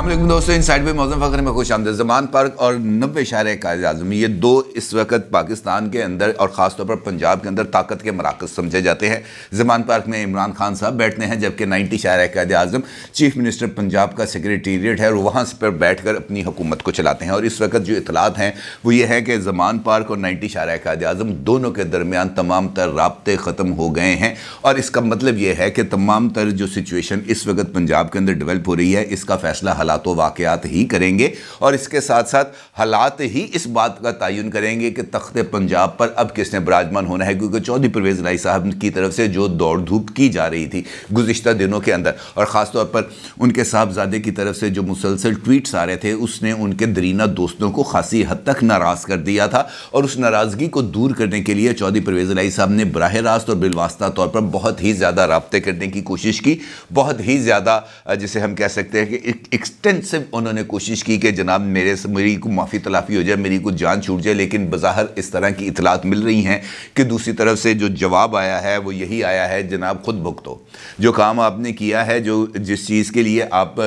अल्लाह दोस्तों इन साइड पर मौसम फ़खर में खुश आमदे जमान पार्क और नब्बे शार कायद आजमी ये दो इस वक्त पाकिस्तान के अंदर और ख़ासतौर पर पंजाब के अंदर ताकत के मराकज़ समझे जाते हैं जमान पार्क में इमरान खान साहब बैठते हैं जबकि नाइन्टी शार कायद आजम चीफ मिनिस्टर पंजाब का सेक्रेटेरिएट है और वहाँ पर बैठ कर अपनी हुकूमत को चलाते हैं और इस वक्त जो इतलात हैं वो ये है कि जमान पार्क और नाइन्टी शार कायद आजम दोनों के दरमियान तमाम तर रबते ख़त्म हो गए हैं और इसका मतलब ये है कि तमाम तर जो सिचुएशन इस वक्त पंजाब के अंदर डेवलप हो रही है इसका फ़ैसला हालात वाकत ही करेंगे और इसके साथ साथ हालात ही इस बात का तयन करेंगे कि तख्त पंजाब पर अब किसने बराजमान होना है क्योंकि चौधरी परवेज़ राई साहब की तरफ से जो दौड़ धूप की जा रही थी गुजशत दिनों के अंदर और खासतौर पर उनके साहबजादे की तरफ से जो मुसलसल ट्वीट्स आ रहे थे उसने उनके दरीना दोस्तों को खासी हद तक नाराज़ कर दिया था और उस नाराज़गी को दूर करने के लिए चौधरी परवेज़ राई साहब ने बरह रास्त और बिलवास्ता तौर पर बहुत ही ज़्यादा रबते करने की कोशिश की बहुत ही ज़्यादा जिसे हम कह सकते हैं कि एक एक्सटेंसिव उन्होंने कोशिश की कि जनाब मेरे से मेरी को माफ़ी तलाफ़ी हो जाए मेरी को जान छूट जाए लेकिन बाहर इस तरह की इतलात मिल रही हैं कि दूसरी तरफ से जो जवाब आया है वो यही आया है जनाब खुद भुगतो जो काम आपने किया है जो जिस चीज़ के लिए आप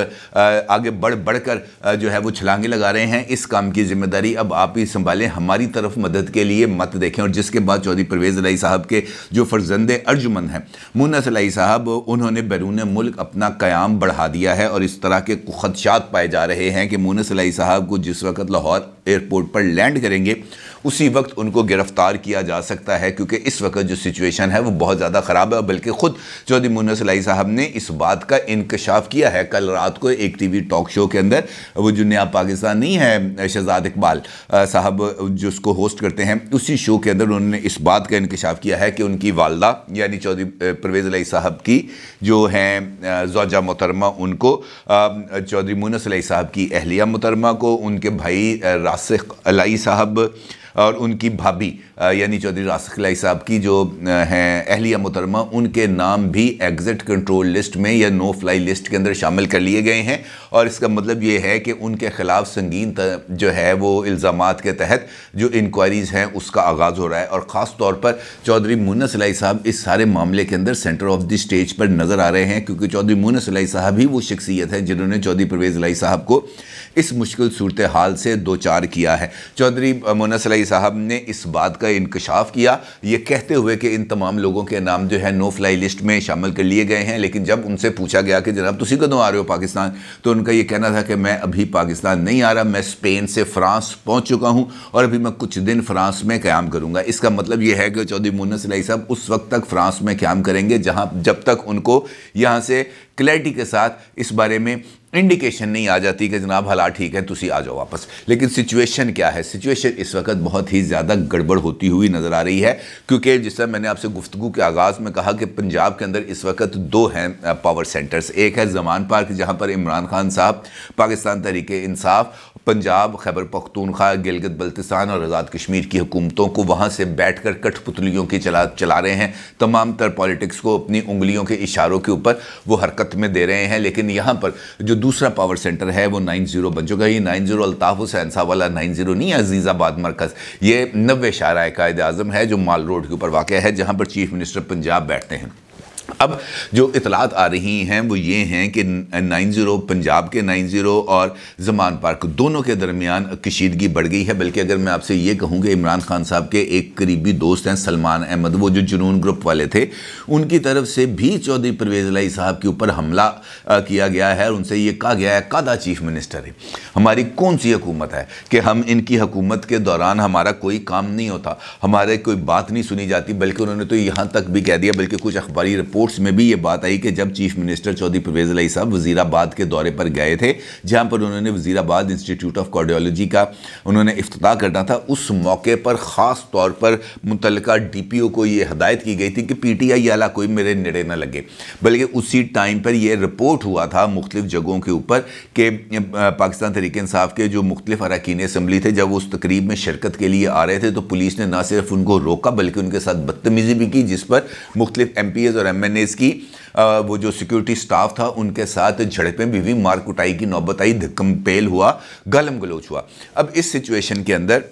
आगे बढ़ बढ़ कर जो है वो छलांगे लगा रहे हैं इस काम की जिम्मेदारी अब आप ही संभालें हमारी तरफ मदद के लिए मत देखें और जिसके बाद चौधरी परवेज़ अलाई साहब के जो फर्जंद अर्जुमन हैं मुनस अलाई साहब उन्होंने बैरून मुल्क अपना क़्याम बढ़ा दिया है और इस तरह के कुखत खदशात पाए जा रहे हैं कि मूनस साहब को जिस वक्त लाहौर एयरपोर्ट पर लैंड करेंगे उसी वक्त उनको गिरफ्तार किया जा सकता है क्योंकि इस वक्त जो सिचुएशन है वो बहुत ज़्यादा ख़राब है बल्कि ख़ुद चौधरी मुन्ना सलाई साहब ने इस बात का इंकशाफ किया है कल रात को एक टीवी टॉक शो के अंदर वो जो नया पाकिस्तान नहीं है शहजाद इकबाल साहब जो उसको होस्ट करते हैं उसी शो के अंदर उन्होंने इस बात का इंकशाफ किया है कि उनकी वालदा यानी चौधरी परवेज़ अलाई साहब की जो हैं जोजा मोहतरमा उनको चौधरी मुन्ना सलाई साहब की अहलिया मोतरमा को उनके भाई रासिक अलाई साहब और उनकी भाभी यानी चौधरी रासिक लाई साहब की जो हैं अहलिया मुतरमा उनके नाम भी एग्ज़िट कंट्रोल लिस्ट में या नो फ्लाई लिस्ट के अंदर शामिल कर लिए गए हैं और इसका मतलब ये है कि उनके ख़िलाफ़ संगीन जो है वो इल्ज़ाम के तहत जो इंक्वायरीज़ हैं उसका आगाज़ हो रहा है और ख़ास तौर पर चौधरी मुनस लाई साहब इस सारे मामले के अंदर सेंटर ऑफ द स्टेज पर नज़र आ रहे हैं क्योंकि चौधरी मुनस लाई साहब ही वो शख्सियत है जिन्होंने चौधरी परवेज़ लाई साहब को इस मुश्किल सूरत हाल से दो चार किया है चौधरी मुनस लाई साहब ने इस बात का इंकशाफ किया ये कहते हुए कि इन तमाम लोगों के नाम जो है नो फ्लाई लिस्ट में शामिल कर लिए गए हैं लेकिन जब उनसे पूछा गया कि जनाब तुम कदों आ रहे हो पाकिस्तान तो उनका यह कहना था कि मैं अभी पाकिस्तान नहीं आ रहा मैं स्पेन से फ्रांस पहुँच चुका हूँ और अभी मैं कुछ दिन फ्रांस में क्याम करूँगा इसका मतलब यह है कि चौधरी मुन्ना लाई साहब उस वक्त तक फ्रांस में क्याम करेंगे जहाँ जब तक उनको यहाँ से क्लैरिटी के साथ इस बारे में इंडिकेशन नहीं आ जाती कि जनाब हालात ठीक है तुम आ जाओ वापस लेकिन सिचुएशन क्या है सिचुएशन इस वक्त बहुत ही ज़्यादा गड़बड़ होती हुई नज़र आ रही है क्योंकि जिस तरह मैंने आपसे गुफ्तु के आगाज़ में कहा कि पंजाब के अंदर इस वक्त दो हैं पावर सेंटर्स एक है जमान पार्क जहाँ पर इमरान खान साहब पाकिस्तान तहरीक इंसाफ पंजाब खैबर पख्तूनख्वा गिलगत बल्तिसान और आज़ाद कश्मीर की हुकूमतों को वहाँ से बैठ कर कठपुतलियों की चला चला रहे हैं तमाम तर पॉलिटिक्स को अपनी उंगलियों के इशारों के ऊपर वो हरकत में दे रहे हैं लेकिन यहाँ पर जो दूसरा पावर सेंटर है वो नाइन जीरो बन चुका है ये नाइन जीरो अल्ताफ़ हुसैन साहब वाला नाइन जीरो नहीं अजीज़ाबाद मरकज़ ये नवे शारा कायद अजम है जो माल रोड के ऊपर वाक़ है जहाँ पर चीफ मिनिस्टर पंजाब बैठते हैं अब जो इतलात आ रही हैं वो ये हैं कि नाइन ज़ीरो पंजाब के नाइन ज़ीरो और जमान पार्क दोनों के दरमियान कशीदगी बढ़ गई है बल्कि अगर मैं आपसे ये कहूँ कि इमरान खान साहब के एक करीबी दोस्त हैं सलमान अहमद वो जो जुनून ग्रुप वाले थे उनकी तरफ से भी चौधरी परवेज़ लाई साहब के ऊपर हमला किया गया है और उनसे ये कहा गया है कादा चीफ मिनिस्टर है हमारी कौन सी हुकूमत है कि हम इनकी हुकूमत के दौरान हमारा कोई काम नहीं होता हमारे कोई बात नहीं सुनी जाती बल्कि उन्होंने तो यहाँ तक भी कह दिया बल्कि कुछ अखबारी रिपोर्ट रिपोर्ट्स में भी ये बात आई कि जब चीफ मिनिस्टर चौधरी परवेज अली साहब वजीराबाद के दौरे पर गए थे जहाँ पर उन्होंने वजीराबाद इंस्टीट्यूट ऑफ कार्डियोलॉजी का उन्होंने अफ्ताह करना था उस मौके पर ख़ास तौर पर मुतल डी पी ओ को ये हदायत की गई थी कि पी टी आई आला कोई मेरे नेड़े ना लगे बल्कि उसी टाइम पर यह रिपोर्ट हुआ था मुख्तलिफ जगहों के ऊपर कि पाकिस्तान तरीके इंसाफ के जो मुख्तलिफ अरकान असम्बली थे जब उस तकरीब में शिरकत के लिए आ रहे थे तो पुलिस ने ना सिर्फ उनको रोका बल्कि उनके साथ बदतमीज़ी भी की जिस पर मुख्तलिफ एम पी एस और एम एन एनएस की वो जो सिक्योरिटी स्टाफ था उनके साथ झड़पें भी हुई मार कुटाई की नौबत आई धक्कम पेल हुआ गलम गलोच हुआ अब इस सिचुएशन के अंदर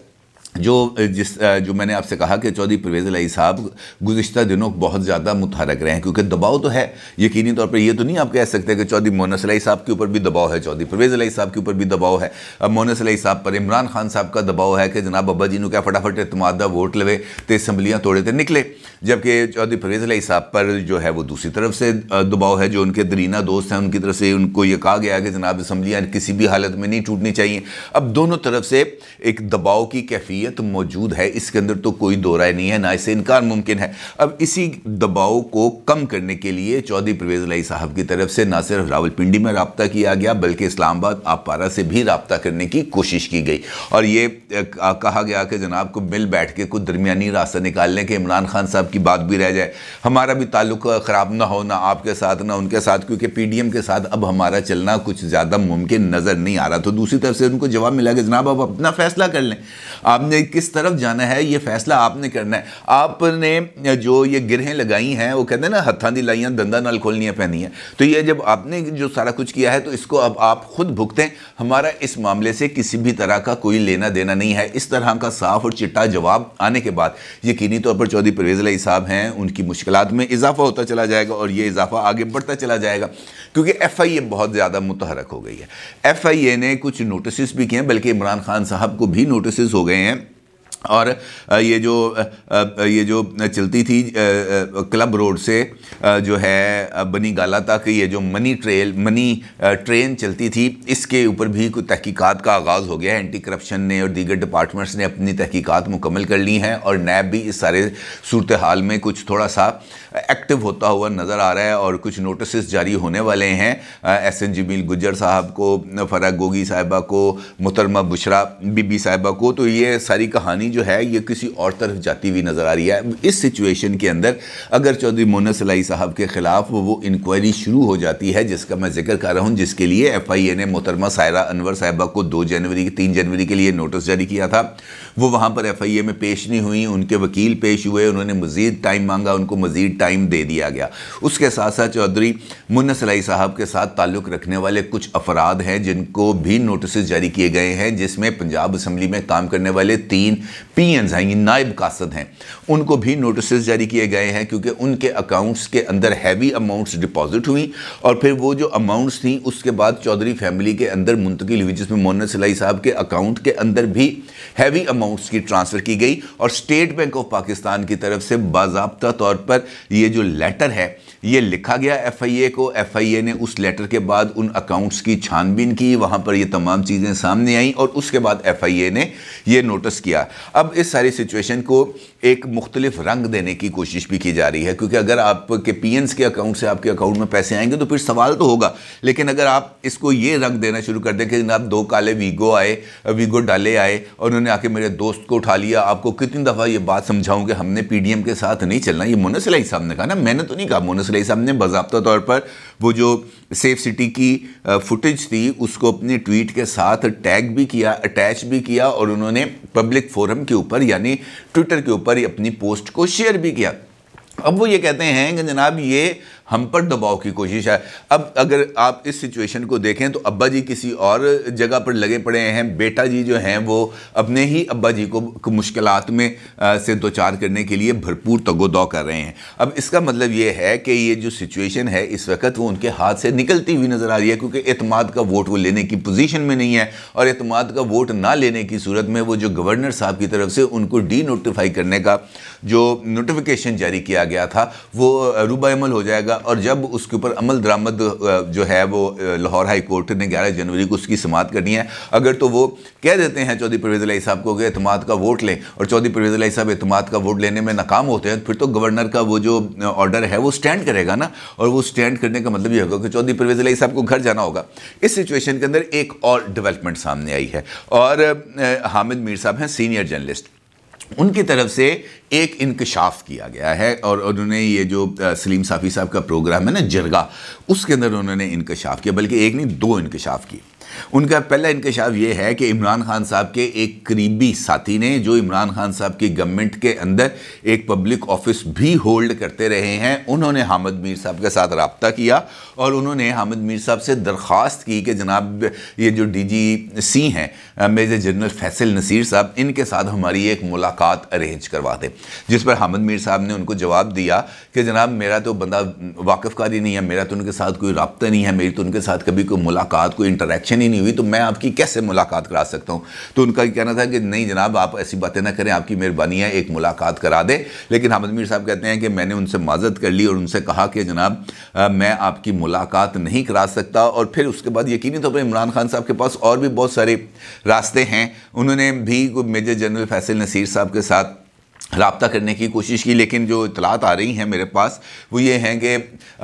जो जिस जो मैंने आपसे कहा कि चौधरी परवेज़ लाई साहब गुज्त दिनों बहुत ज़्यादा मुतहरक रहे हैं क्योंकि दबाव तो है यकीनी तौर पर यह तो नहीं आप कह सकते कि चौधरी मोनस लाई साहब के ऊपर भी दबाव है चौधरी परवेज़ अली साहब के ऊपर भी दबाव है अब मोनस लाई साहब पर इमरान खान साहब का दबाव है कि जनाब अब्बा जी ने क्या फटाफट इतमादा वोट लवे तो असम्बलियाँ तोड़े तो निकले जबकि चौधरी परवेज़ लाई साहब पर जो है वो दूसरी तरफ से दबाव है जो उनके दरीना दोस्त हैं उनकी तरफ से उनको ये कहा गया कि जनाब असम्बलियाँ किसी भी हालत में नहीं टूटनी चाहिए अब दोनों तरफ से एक दबाव की कैफी मकबूलियत मौजूद है इसके अंदर तो कोई दो राय नहीं है ना इससे इनकार मुमकिन है अब इसी दबाव को कम करने के लिए चौधरी परवेज लाई साहब की तरफ से ना सिर्फ रावलपिंडी में रबता किया गया बल्कि इस्लामाबाद आपारा से भी रबता करने की कोशिश की गई और ये कहा गया कि जनाब को मिल बैठ के कुछ दरमियानी रास्ता निकालने के इमरान खान साहब की बात भी रह जाए हमारा भी ताल्लुक ख़राब ना हो ना आपके साथ ना उनके साथ क्योंकि पीडीएम के साथ अब हमारा चलना कुछ ज़्यादा मुमकिन नज़र नहीं आ रहा तो दूसरी तरफ से उनको जवाब मिला कि जनाब आप अपना फैसला कर लें आप आपने किस तरफ जाना है ये फैसला आपने करना है आपने जो ये गिरहें लगाई हैं वो कहते हैं ना हथा दी लाइयाँ दंदा नाल खोलनियाँ पहनी तो ये जब आपने जो सारा कुछ किया है तो इसको अब आप खुद भुगतें हमारा इस मामले से किसी भी तरह का कोई लेना देना नहीं है इस तरह का साफ और चिट्टा जवाब आने के बाद यकीनी तौर पर चौधरी परवेज़ अली साहब हैं उनकी मुश्किल में इजाफा होता चला जाएगा और ये इजाफा आगे बढ़ता चला जाएगा क्योंकि एफ आई ए बहुत ज़्यादा मुतहरक हो गई है एफ आई ए ने कुछ नोटिस भी किए हैं बल्कि इमरान खान साहब को भी नोटिस हो गए हैं और ये जो ये जो चलती थी क्लब रोड से जो है बनी गाला तक ये जो मनी ट्रेल मनी ट्रेन चलती थी इसके ऊपर भी कुछ तहकीकात का आगाज़ हो गया है एंटी करप्शन ने और दीगर डिपार्टमेंट्स ने अपनी तहकीकात मुकम्मल कर ली हैं और नैब भी इस सारे सूरत हाल में कुछ थोड़ा सा एक्टिव होता हुआ नज़र आ रहा है और कुछ नोटिस जारी होने वाले हैं एस एन जमील गुजर साहब को फरा गोगी साहिबा को मुतरमा बुशरा बीबी साहिबा को तो ये सारी कहानी जो है ये किसी और तरफ जाती हुई नज़र आ रही है इस सिचुएशन के अंदर अगर चौधरी मोनस सलाई साहब के ख़िलाफ़ वो इंक्वायरी शुरू हो जाती है जिसका मैं जिक्र कर रहा हूँ जिसके लिए एफ आई ए ने मोहतरमा सायरा अनवर साहबा को दो जनवरी तीन जनवरी के लिए नोटिस जारी किया था वो वहाँ पर एफ आई ए में पेश नहीं हुई उनके वकील पेश हुए उन्होंने मज़ीद टाइम मांगा उनको मज़ीद टाइम दे दिया गया उसके साथ साथ चौधरी मुन्ना सलाई साहब के साथ ताल्लुक़ रखने वाले कुछ अफराद हैं जिनको भी नोटिस जारी किए गए हैं जिसमें पंजाब असम्बली में काम करने वाले तीन पीएनज हैं नायब कासद हैं उनको भी नोटिस जारी किए गए हैं क्योंकि उनके अकाउंट्स के अंदर हैवी अमाउंट्स डिपॉजिट हुई और फिर वो जो अमाउंट्स थी उसके बाद चौधरी फैमिली के अंदर मुंतकिल हुई जिसमें मोहन सिलाई साहब के अकाउंट के अंदर भी हैवी अमाउंट्स की ट्रांसफ़र की गई और स्टेट बैंक ऑफ पाकिस्तान की तरफ से बाबा तौर पर यह जो लेटर है ये लिखा गया एफआईए को एफआईए ने उस लेटर के बाद उन अकाउंट्स की छानबीन की वहाँ पर ये तमाम चीज़ें सामने आईं और उसके बाद एफआईए ने यह नोटिस किया अब इस सारी सिचुएशन को एक मुख्तलिफ रंग देने की कोशिश भी की जा रही है क्योंकि अगर आपके पी के अकाउंट से आपके अकाउंट में पैसे आएंगे तो फिर सवाल तो होगा लेकिन अगर आप इसको ये रंग देना शुरू कर दें कि जनाब दो काले वीगो आए वीगो डाले आए और उन्होंने आके मेरे दोस्त को उठा लिया आपको कितनी दफ़ा ये बात समझाऊँ कि हमने पी के साथ नहीं चलना ये मोनस साहब ने कहा ना मैंने तो नहीं कहा मुनस सलाई साहब ने बाबा तौर पर वो जो सेफ सिटी की फुटेज थी उसको अपने ट्वीट के साथ टैग भी किया अटैच भी किया और उन्होंने पब्लिक फोरम के ऊपर यानी ट्विटर के ऊपर अपनी पोस्ट को शेयर भी किया अब वो ये कहते हैं कि जनाब ये हम पर दबाव की कोशिश है अब अगर आप इस सिचुएशन को देखें तो अब्बा जी किसी और जगह पर लगे पड़े हैं बेटा जी जो हैं वो अपने ही अब्बा जी को मुश्किल में से दो चार करने के लिए भरपूर तगोदौ कर रहे हैं अब इसका मतलब ये है कि ये जो सिचुएशन है इस वक्त वो उनके हाथ से निकलती हुई नज़र आ रही है क्योंकि अतमाद का वोट वो लेने की पोजीशन में नहीं है और अतमाद का वोट ना लेने की सूरत में वो जो गवर्नर साहब की तरफ से उनको डी नोटिफाई करने का जो नोटिफिकेशन जारी किया गया था वो रूबा अमल हो जाएगा और जब उसके ऊपर अमल दरामद जो है वो लाहौर हाई कोर्ट ने 11 जनवरी को उसकी समात करनी है अगर तो वो कह देते हैं चौधरी परवेज़ लाई साहब को कि का वोट लें और चौधरी परवेज़ लाई साहब अहतमाद का वोट लेने में नाकाम होते हैं फिर तो गवर्नर का वो जो ऑर्डर है वो स्टैंड करेगा ना और वो स्टैंड करने का मतलब ये होगा कि चौधरी परवेज़ लाई साहब को घर जाना होगा इस सिचुएशन के अंदर एक और डेवलपमेंट सामने आई है और हामिद मीर साहब हैं सीनियर जर्नलिस्ट उनकी तरफ से एक इंकशाफ किया गया है और उन्होंने ये जो सलीम साफ़ी साहब का प्रोग्राम है ना जरगा उसके अंदर उन्होंने इंकशाफ किया बल्कि एक नहीं दो इंकशाफ किए उनका पहला इंकशाफ ये है कि इमरान खान साहब के एक करीबी साथी ने जो इमरान खान साहब की गवर्नमेंट के अंदर एक पब्लिक ऑफिस भी होल्ड करते रहे हैं उन्होंने हामद मीर साहब के साथ रबता किया और उन्होंने हामिद मीर साहब से दरख्वास्त की कि जनाब ये जो डी जी सी हैं मेजर जनरल फैसल नसीर साहब इनके साथ हमारी एक मुलाकात अरेंज करवा दें जिस पर हामिद मीर साहब ने उनको जवाब दिया कि जनाब मेरा तो बंदा वाकफकारी नहीं है मेरा तो उनके साथ कोई रबता नहीं है मेरी तो उनके साथ कभी कोई मुलाकात कोई इंटरेक्शन ही नहीं हुई तो मैं आपकी कैसे मुलाकात करा सकता हूँ तो उनका कहना था कि नहीं जनाब आप ऐसी बातें ना करें आपकी मेहरबानी है एक मुलाकात करा दें लेकिन हामिद मीर साहब कहते हैं कि मैंने उनसे माजत कर ली और उनसे कहा कि जनाब मैं आपकी मुलाकात नहीं करा सकता और फिर उसके बाद यकीनी तौर तो पर इमरान खान साहब के पास और भी बहुत सारे रास्ते हैं उन्होंने भी मेजर जनरल फैसल नसीर साहब के साथ रबता करने की कोशिश की लेकिन जो इतलात आ रही हैं मेरे पास वो ये हैं कि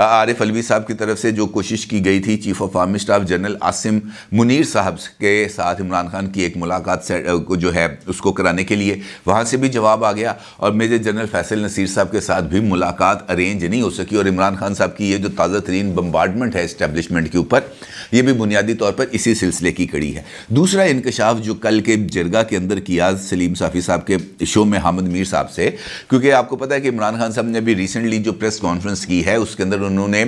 आरिफ अलवी साहब की तरफ से जो कोशिश की गई थी chief of army staff general Asim Munir Sahab के साथ इमरान खान की एक मुलाकात से जो है उसको कराने के लिए वहाँ से भी जवाब आ गया और मेजर जनरल फैसल नसीर साहब के साथ भी मुलाकात अरेंज नहीं हो सकी और इमरान खान साहब की ये जो ताज़ा तरीन बम्बार्डमेंट है इस्टेबलिशमेंट के ऊपर ये भी बुनियादी तौर पर इसी सिलसिले की कड़ी है दूसरा इंकशाफ जो कल के जरगा के अंदर किया सलीम साफ़ी साहब के शो में हामद मीर साहब हिसाब से क्योंकि आपको पता है कि इमरान खान साहब ने अभी रिसेंटली जो प्रेस कॉन्फ्रेंस की है उसके अंदर उन्होंने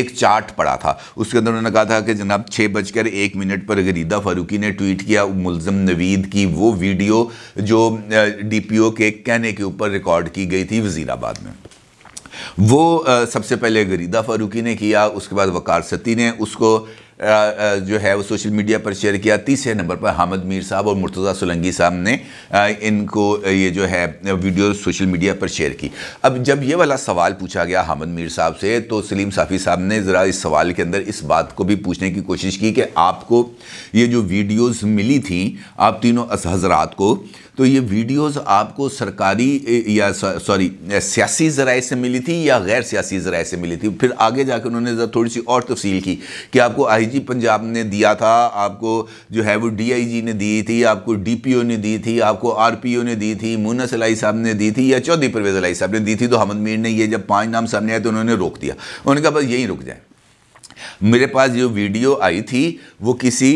एक चार्ट पढ़ा था उसके अंदर उन्होंने कहा था कि जनाब छः बजकर एक मिनट पर गरीदा फारूकी ने ट्वीट किया मुलजम नवीद की वो वीडियो जो डी पी ओ के कहने के ऊपर रिकॉर्ड की गई थी वजीराबाद में वो सबसे पहले गरीदा फारूकी ने किया उसके बाद वकार सती ने उसको जो है वो सोशल मीडिया पर शेयर किया तीसरे नंबर पर हामद मीर साहब और मुर्तज़ा सोलंगी साहब ने इनको ये जो है वीडियो सोशल मीडिया पर शेयर की अब जब ये वाला सवाल पूछा गया हामद मीर साहब से तो सलीम साफ़ी साहब ने ज़रा इस सवाल के अंदर इस बात को भी पूछने की कोशिश की कि आपको ये जो वीडियोज़ मिली थी आप तीनों हजरात को तो ये वीडियोस आपको सरकारी या सॉरी सियासी ज़राए से मिली थी या गैर सियासी ज़राए से मिली थी फिर आगे जाकर उन्होंने थोड़ी सी और तफसील की कि आपको आईजी पंजाब ने दिया था आपको जो है वो डीआईजी ने दी थी आपको डीपीओ ने दी थी आपको आरपीओ ने दी थी मूना सलाई साहब ने दी थी या चौधरी परवेज अलाई साहब ने दी थी तो हमद मीर ने ये जब पाँच नाम सामने आए तो उन्होंने रोक दिया उन्होंने कहा बस यहीं रुक जाए मेरे पास जो वीडियो आई थी वो किसी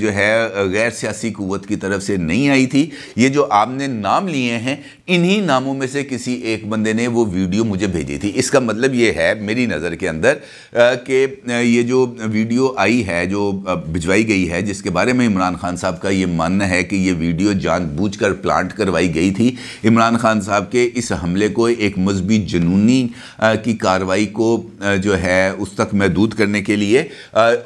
जो है गैर सियासी कुत की तरफ से नहीं आई थी ये जो आपने नाम लिए हैं इन्हीं नामों में से किसी एक बंदे ने वो वीडियो मुझे भेजी थी इसका मतलब ये है मेरी नज़र के अंदर कि ये जो वीडियो आई है जो भिजवाई गई है जिसके बारे में इमरान खान साहब का ये मानना है कि ये वीडियो जानबूझकर प्लांट करवाई गई थी इमरान खान साहब के इस हमले को एक मजबी जुनूनी की कार्रवाई को जो है उस तक महदूद करने के लिए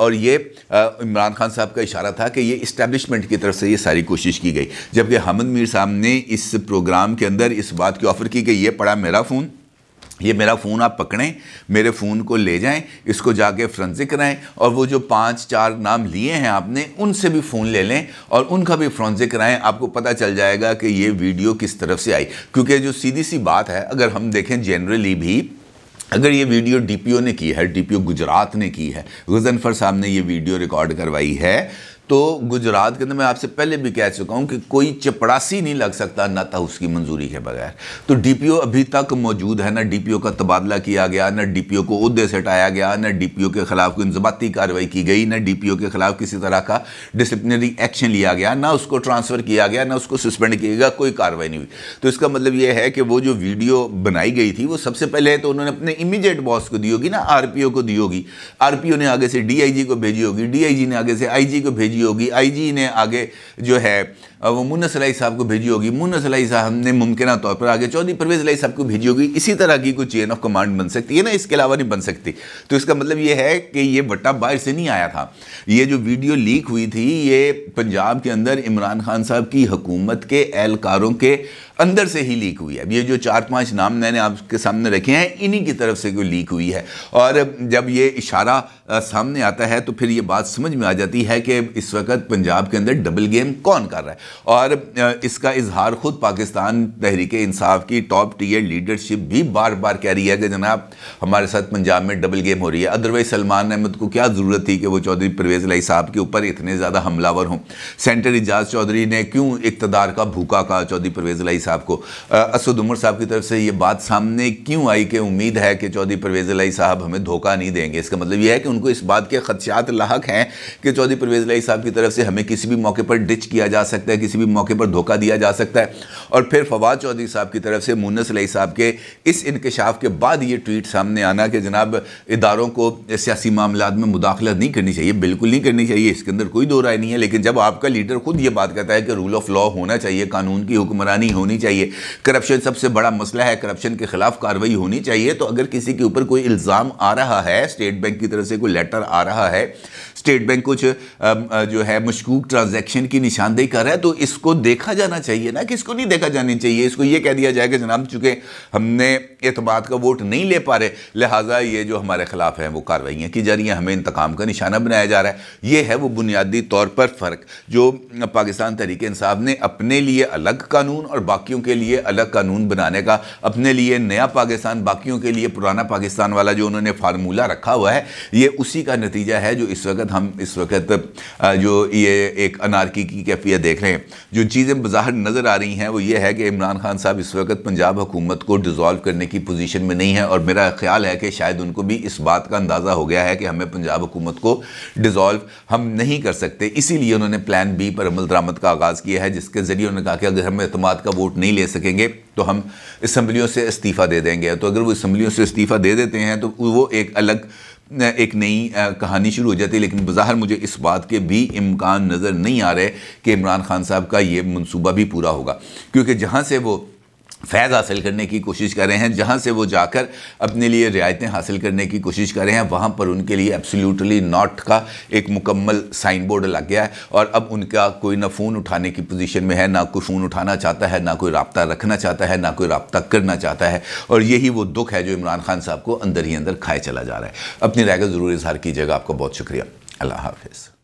और ये इमरान खान साहब का इशारा था कि ये इस्टेब्लिशमेंट की तरफ से ये सारी कोशिश की गई जबकि हमद मीर साहब ने इस प्रोग्राम के अंदर इस बात की ऑफ़र की कि ये पड़ा मेरा फ़ोन ये मेरा फ़ोन आप पकड़ें मेरे फ़ोन को ले जाएं इसको जाके फ्रेंसिक कराएं और वो जो पाँच चार नाम लिए हैं आपने उनसे भी फ़ोन ले लें और उनका भी फ्रेंसिक कराएं आपको पता चल जाएगा कि ये वीडियो किस तरफ से आई क्योंकि जो सीधी सी बात है अगर हम देखें जनरली भी अगर ये वीडियो डीपीओ ने की है डीपीओ गुजरात ने की है गुजनफर साहब ने ये वीडियो रिकॉर्ड करवाई है तो गुजरात के अंदर मैं आपसे पहले भी कह चुका हूं कि कोई चपड़ासी नहीं लग सकता था उसकी मंजूरी के बगैर तो डीपीओ अभी तक मौजूद है ना डीपीओ का तबादला किया गया ना डीपीओ को उहदे से हटाया गया ना डीपीओ के खिलाफ कोई इंजबाती कार्रवाई की गई ना डीपीओ के खिलाफ किसी तरह का डिसिप्लिनरी एक्शन लिया गया ना उसको ट्रांसफ़र किया गया ना उसको सस्पेंड किया गया कोई कार्रवाई नहीं हुई तो इसका मतलब यह है कि वो जो वीडियो बनाई गई थी वो सबसे पहले तो उन्होंने अपने इमीजिएट बॉस को दी होगी ना आर को दी होगी आरपीओ ने आगे से डीआईजी को भेजी होगी डी ने आगे से आईजी को भेजी योगी आईजी ने आगे जो है वो मुन्ना सलाई साहब को भेजी होगी मुन्ना सलाई साहब ने मुमकिन तौर पर आगे चौधरी परवेज अलाई साहब को भेजी होगी इसी तरह की कोई चेन ऑफ कमांड बन सकती है ना इसके अलावा नहीं बन सकती तो इसका मतलब ये है कि ये बट्टा बाहर से नहीं आया था ये जो वीडियो लीक हुई थी ये पंजाब के अंदर इमरान खान साहब की हुकूमत के एहलकारों के अंदर से ही लीक हुई है ये जो चार पांच नाम मैंने आपके सामने रखे हैं इन्हीं की तरफ से कोई लीक हुई है और जब ये इशारा सामने आता है तो फिर ये बात समझ में आ जाती है कि इस वक्त पंजाब के अंदर डबल गेम कौन कर रहा है और इसका इजहार खुद पाकिस्तान तहरीक इंसाफ की टॉप टीयर लीडरशिप भी बार बार कह रही है कि जनाब हमारे साथ पंजाब में डबल गेम हो रही है अदरवाइज सलमान अहमद को क्या ज़रूरत थी कि वो चौधरी परवेज़ लाई साहब के ऊपर इतने ज़्यादा हमलावर हों सेंटर एजाज चौधरी ने क्यों इकतदार का भूखा कहा चौधरी परवेज़ लाई साहब को असद उमर साहब की तरफ से ये बात सामने क्यों आई कि उम्मीद है कि चौधरी परवेज़ लाई साहब हमें धोखा नहीं देंगे इसका मतलब यह है कि उनको इस बात के खदशात लाक हैं कि चौधरी परवेज़ लाई साहब की तरफ से हमें किसी भी मौके पर डिच किया जा सकता है किसी भी मौके पर धोखा दिया जा सकता है और फिर फवाद चौधरी साहब की तरफ से मुन्नस अली साहब के इस इंकशाफ के बाद ये ट्वीट सामने आना कि जनाब इदारों को सियासी मामला में मुदाखलत नहीं करनी चाहिए बिल्कुल नहीं करनी चाहिए इसके अंदर कोई दो राय नहीं है लेकिन जब आपका लीडर खुद ये बात कहता है कि रूल ऑफ लॉ होना चाहिए कानून की हुक्मरानी होनी चाहिए करप्शन सबसे बड़ा मसला है करप्शन के खिलाफ कार्रवाई होनी चाहिए तो अगर किसी के ऊपर कोई इल्ज़ाम आ रहा है स्टेट बैंक की तरफ से कोई लेटर आ रहा है स्टेट बैंक कुछ जो है मशकूक ट्रांजैक्शन की निशानदेही कर रहा है तो इसको देखा जाना चाहिए ना कि इसको नहीं देखा जाना चाहिए इसको ये कह दिया जाए कि जनाब चूँकि हमने एतमाद का वोट नहीं ले पा रहे लिहाजा ये जो हमारे खिलाफ है वो कार्रवाइयाँ की जा रही हैं हमें इंतकाम का निशाना बनाया जा रहा है ये है वो बुनियादी तौर पर फ़र्क जो पाकिस्तान तरीके इंसाफ ने अपने लिए अलग कानून और बाकियों के लिए अलग कानून बनाने का अपने लिए नया पाकिस्तान बाकियों के लिए पुराना पाकिस्तान वाला जो उन्होंने फार्मूला रखा हुआ है ये उसी का नतीजा है जो इस वक्त हम इस वक्त जो ये एक अनारकी की कैफियत देख रहे हैं जो चीज़ें बाहर नज़र आ रही हैं वो ये है कि इमरान खान साहब इस वक्त पंजाब हुकूमत को डिज़ोल्व करने की पोजीशन में नहीं है और मेरा ख्याल है कि शायद उनको भी इस बात का अंदाज़ा हो गया है कि हमें पंजाब हुकूमत को डिज़ोल्व हम नहीं कर सकते इसीलिए उन्होंने प्लान बी पर अमल दरामद का आगाज़ किया है जिसके ज़रिए उन्होंने कहा कि अगर हम अतमाद का वोट नहीं ले सकेंगे तो हम इसम्बलियों से इस्तीफ़ा दे देंगे तो अगर वो इसम्बलियों से इस्तीफ़ा दे देते हैं तो वो एक अलग एक नई कहानी शुरू हो जाती है लेकिन बाहर मुझे इस बात के भी इम्कान नज़र नहीं आ रहे कि इमरान खान साहब का ये मनसूबा भी पूरा होगा क्योंकि जहाँ से वो फैज़ हासिल करने की कोशिश कर रहे हैं जहाँ से वो जाकर अपने लिए रियायतें हासिल करने की कोशिश कर रहे हैं वहाँ पर उनके लिए एब्सोल्युटली नॉट का एक मुकम्मल साइन बोर्ड लग गया है और अब उनका कोई ना फ़ोन उठाने की पोजीशन में है ना कोई फ़ोन उठाना चाहता है ना कोई रबता रखना चाहता है ना कोई रबता करना चाहता है और यही वो दुख है जो इमरान खान साहब को अंदर ही अंदर खाए चला जा रहा है अपनी राय का ज़रूर इजहार कीजिएगा आपका बहुत शुक्रिया अल्लाह हाफिज़